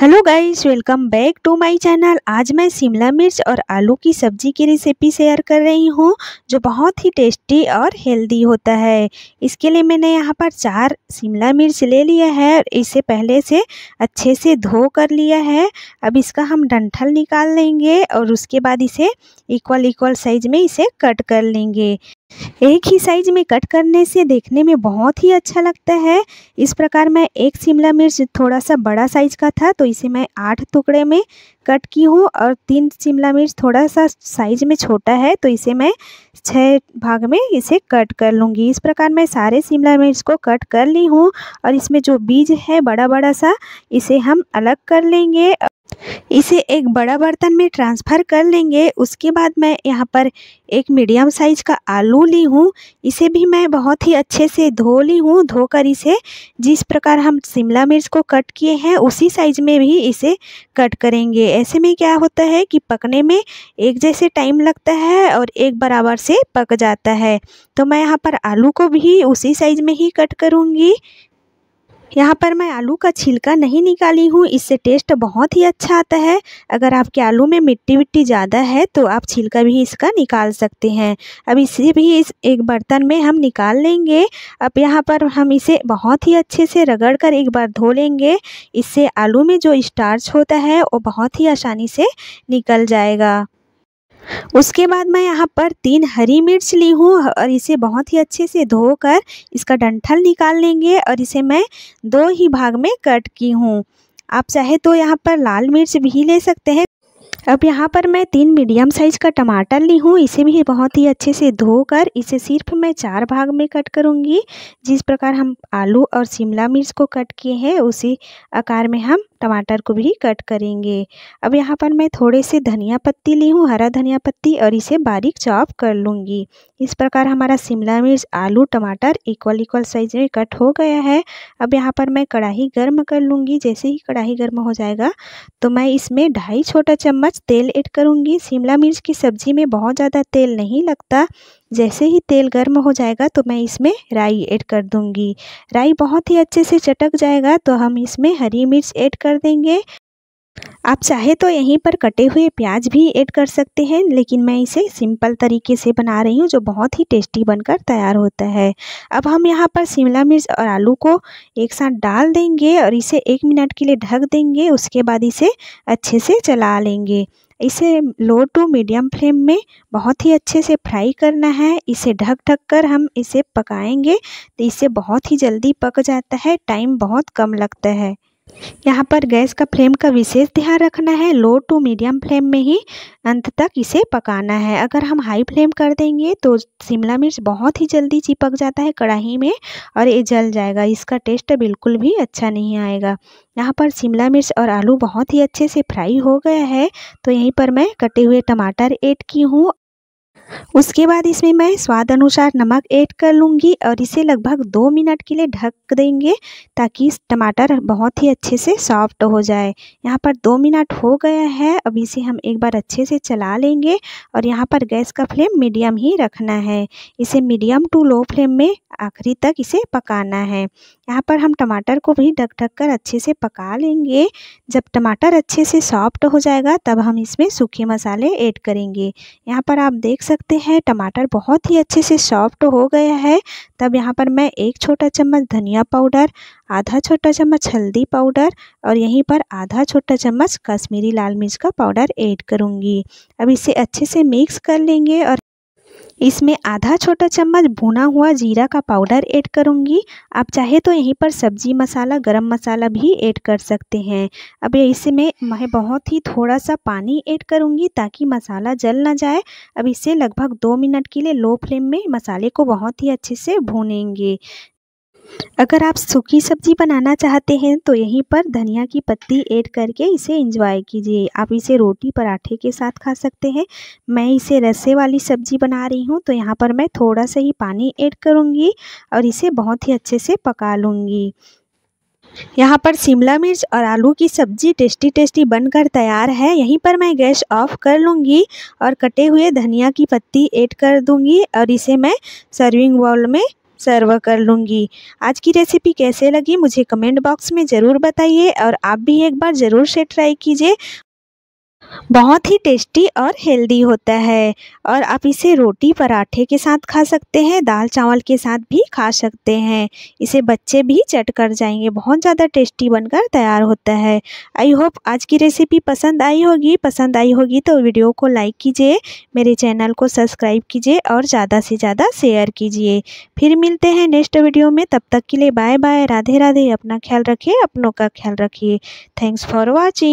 hello guys welcome back to my channel आज मैं शिमला मिर्च और आलू की सब्जी की रेसिपी शेयर कर रही हूँ जो बहुत ही टेस्टी और हेल्दी होता है इसके लिए मैंने यहाँ पर चार शिमला मिर्च ले लिया है और इसे पहले से अच्छे से धो कर लिया है अब इसका हम डंठल निकाल लेंगे और उसके बाद इसे इक्वल इक्वल साइज में इसे कट कर लेंगे एक ही साइज में कट करने से देखने में बहुत ही अच्छा लगता है इस प्रकार मैं एक शिमला मिर्च थोड़ा सा बड़ा साइज का था तो इसे मैं आठ टुकड़े में कट की हूँ और तीन शिमला मिर्च थोड़ा सा साइज में छोटा है तो इसे मैं छः भाग में इसे कट कर लूँगी इस प्रकार मैं सारे शिमला मिर्च को कट कर ली हूँ और इसमें जो बीज है बड़ा बड़ा सा इसे हम अलग कर लेंगे इसे एक बड़ा बर्तन में ट्रांसफ़र कर लेंगे उसके बाद मैं यहाँ पर एक मीडियम साइज़ का आलू ली हूँ इसे भी मैं बहुत ही अच्छे से धो ली हूँ धोकर इसे जिस प्रकार हम शिमला मिर्च को कट किए हैं उसी साइज़ में भी इसे कट करेंगे ऐसे में क्या होता है कि पकने में एक जैसे टाइम लगता है और एक बराबर से पक जाता है तो मैं यहाँ पर आलू को भी उसी साइज़ में ही कट करूँगी यहाँ पर मैं आलू का छिलका नहीं निकाली हूँ इससे टेस्ट बहुत ही अच्छा आता है अगर आपके आलू में मिट्टी विट्टी ज़्यादा है तो आप छिलका भी इसका निकाल सकते हैं अब इसे भी इस एक बर्तन में हम निकाल लेंगे अब यहाँ पर हम इसे बहुत ही अच्छे से रगड़ कर एक बार धो लेंगे इससे आलू में जो स्टार्च होता है वो बहुत ही आसानी से निकल जाएगा उसके बाद मैं यहाँ पर तीन हरी मिर्च ली हूँ और इसे बहुत ही अच्छे से धोकर इसका डंठल निकाल लेंगे और इसे मैं दो ही भाग में कट की हूँ आप चाहे तो यहाँ पर लाल मिर्च भी ले सकते हैं अब यहाँ पर मैं तीन मीडियम साइज़ का टमाटर ली हूँ इसे भी बहुत ही अच्छे से धोकर इसे सिर्फ मैं चार भाग में कट करूँगी जिस प्रकार हम आलू और शिमला मिर्च को कट किए हैं उसी आकार में हम टमाटर को भी कट करेंगे अब यहाँ पर मैं थोड़े से धनिया पत्ती ली हूँ हरा धनिया पत्ती और इसे बारीक चॉप कर लूँगी इस प्रकार हमारा शिमला मिर्च आलू टमाटर इक्वल इक्वल साइज में कट हो गया है अब यहाँ पर मैं कढ़ाई गर्म कर लूँगी जैसे ही कढ़ाई गर्म हो जाएगा तो मैं इसमें ढाई छोटा चम्मच तेल ऐड करूँगी शिमला मिर्च की सब्ज़ी में बहुत ज़्यादा तेल नहीं लगता जैसे ही तेल गर्म हो जाएगा तो मैं इसमें राई ऐड कर दूंगी राई बहुत ही अच्छे से चटक जाएगा तो हम इसमें हरी मिर्च ऐड कर देंगे आप चाहे तो यहीं पर कटे हुए प्याज भी ऐड कर सकते हैं लेकिन मैं इसे सिंपल तरीके से बना रही हूँ जो बहुत ही टेस्टी बनकर तैयार होता है अब हम यहाँ पर शिमला मिर्च और आलू को एक साथ डाल देंगे और इसे एक मिनट के लिए ढक देंगे उसके बाद इसे अच्छे से चला लेंगे इसे लो टू मीडियम फ्लेम में बहुत ही अच्छे से फ्राई करना है इसे ढक ढक कर हम इसे पकाएंगे तो इसे बहुत ही जल्दी पक जाता है टाइम बहुत कम लगता है यहाँ पर गैस का फ्लेम का विशेष ध्यान रखना है लो टू मीडियम फ्लेम में ही अंत तक इसे पकाना है अगर हम हाई फ्लेम कर देंगे तो शिमला मिर्च बहुत ही जल्दी चिपक जाता है कढ़ाई में और ये जल जाएगा इसका टेस्ट बिल्कुल भी अच्छा नहीं आएगा यहाँ पर शिमला मिर्च और आलू बहुत ही अच्छे से फ्राई हो गया है तो यहीं पर मैं कटे हुए टमाटर ऐड की हूँ उसके बाद इसमें मैं स्वाद अनुसार नमक ऐड कर लूँगी और इसे लगभग दो मिनट के लिए ढक देंगे ताकि टमाटर बहुत ही अच्छे से सॉफ्ट हो जाए यहाँ पर दो मिनट हो गया है अब इसे हम एक बार अच्छे से चला लेंगे और यहाँ पर गैस का फ्लेम मीडियम ही रखना है इसे मीडियम टू लो फ्लेम में आखिरी तक इसे पकाना है यहाँ पर हम टमाटर को भी ढक ढक कर अच्छे से पका लेंगे जब टमाटर अच्छे से सॉफ्ट हो जाएगा तब हम इसमें सूखे मसाले ऐड करेंगे यहाँ पर आप देख सकते हैं टमाटर बहुत ही अच्छे से सॉफ्ट हो गया है तब यहाँ पर मैं एक छोटा चम्मच धनिया पाउडर आधा छोटा चम्मच हल्दी पाउडर और यहीं पर आधा छोटा चम्मच कश्मीरी लाल मिर्च का पाउडर ऐड करूँगी अब इसे अच्छे से मिक्स कर लेंगे और इसमें आधा छोटा चम्मच भुना हुआ जीरा का पाउडर ऐड करूँगी आप चाहे तो यहीं पर सब्जी मसाला गरम मसाला भी ऐड कर सकते हैं अब इसमें मैं बहुत ही थोड़ा सा पानी ऐड करूँगी ताकि मसाला जल ना जाए अब इसे लगभग दो मिनट के लिए लो फ्लेम में मसाले को बहुत ही अच्छे से भूनेंगे अगर आप सूखी सब्जी बनाना चाहते हैं तो यहीं पर धनिया की पत्ती ऐड करके इसे इंजॉय कीजिए आप इसे रोटी पराठे के साथ खा सकते हैं मैं इसे रसे वाली सब्जी बना रही हूँ तो यहाँ पर मैं थोड़ा सा ही पानी ऐड करूँगी और इसे बहुत ही अच्छे से पका लूँगी यहाँ पर शिमला मिर्च और आलू की सब्जी टेस्टी टेस्टी बनकर तैयार है यहीं पर मैं गैस ऑफ कर लूँगी और कटे हुए धनिया की पत्ती ऐड कर दूँगी और इसे मैं सर्विंग बाउल में सर्व कर लूँगी आज की रेसिपी कैसे लगी मुझे कमेंट बॉक्स में ज़रूर बताइए और आप भी एक बार ज़रूर से ट्राई कीजिए बहुत ही टेस्टी और हेल्दी होता है और आप इसे रोटी पराठे के साथ खा सकते हैं दाल चावल के साथ भी खा सकते हैं इसे बच्चे भी चट कर जाएंगे बहुत ज़्यादा टेस्टी बनकर तैयार होता है आई होप आज की रेसिपी पसंद आई होगी पसंद आई होगी तो वीडियो को लाइक कीजिए मेरे चैनल को सब्सक्राइब कीजिए और ज़्यादा से ज़्यादा शेयर कीजिए फिर मिलते हैं नेक्स्ट वीडियो में तब तक के लिए बाय बाय राधे राधे अपना ख्याल रखिए अपनों का ख्याल रखिए थैंक्स फॉर वॉचिंग